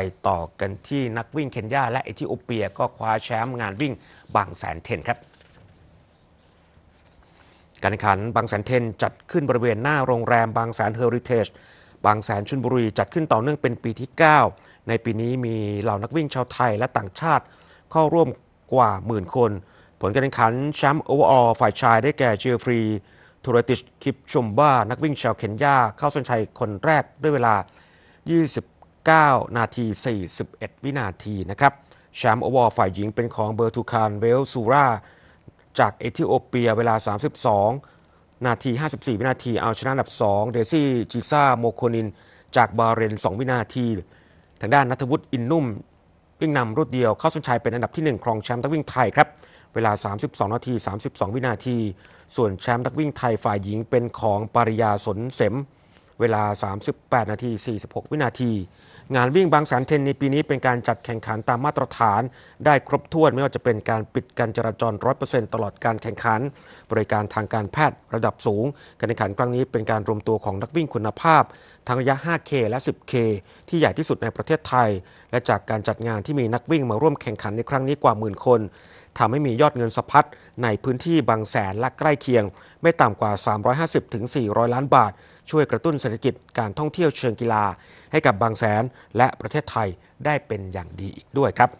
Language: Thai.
ไปต่อกันที่นักวิ่งเคนยาและเอธิโอเปียก็คว้าแชมป์งานวิ่งบางแสนเทนครับการแข่งขันบางแสนเทนจัดขึ้นบริเวณหน้าโรงแรมบางแสนเฮอริเทจบางแสนชุนบุรีจัดขึ้นต่อเนื่องเป็นปีที่ 9 ในปีนี้มีเหล่านักวิ่งชาวไทยและต่างชาติเข้าร่วมกว่าหมื่นคน ผลการแข่งขันแชมป์โอเวอร์อลฝ่ายชายได้แก่เจฟรีทูรติชคิปชมบ้า นักวิ่งชาวเคนยาเข้าสนชัยคนแรกด้วยเวลา 20 9 นาที 41 วินาที นะครับ แชมป์อวอร์ฝ่ายหญิงเป็นของเบอร์ทูคารเวลซูรา จากเอธิโอเปีย เวลา 32 นาที 54 วินาที เอาชนะอันดับ 2 เดซี่จิซ่า โมโคนิน จากบาเรน 2 วินาที ทางด้านนัทวุฒิอินนุ่ม วิ่งนำรุ่นเดียวเข้าสุนชัยเป็นอันดับที่ 1 ครองแชมป์ตักวิ่งไทยครับ เวลา 32 นาที 32 วินาที ส่วนแชมป์ตักวิ่งไทยฝ่ายหญิงเป็นของปริยาสนเสมเวลา 38 นาที 46 วินาที งานวิ่งบางสนเทนในปีนี้เป็นการจัดแข่งขันตามมาตรฐาน ได้ครบถ้วนไม่ว่าจะเป็นการปิดการจราจร 100%ตลอดการแข่งขัน บริการทางการแพทย์ระดับสูงการแข่งขันครั้งนี้เป็นการรวมตัวของนักวิ่งคุณภาพ ทั้งระยะ 5K และ 10K ที่ใหญ่ที่สุดในประเทศไทย และจากการจัดงานที่มีนักวิ่งมาร่วมแข่งขันในครั้งนี้กว่าหมื่นคนทำให้มียอดเงินสะพัดในพื้นที่บางแสนและใกล้เคียงไม่ต่ำกว่า 350-400 ล้านบาท ช่วยกระตุ้นเศรษฐกิจการท่องเที่ยวเชิงกีฬา ให้กับบางแสนและประเทศไทยได้เป็นอย่างดีอีกด้วยครับ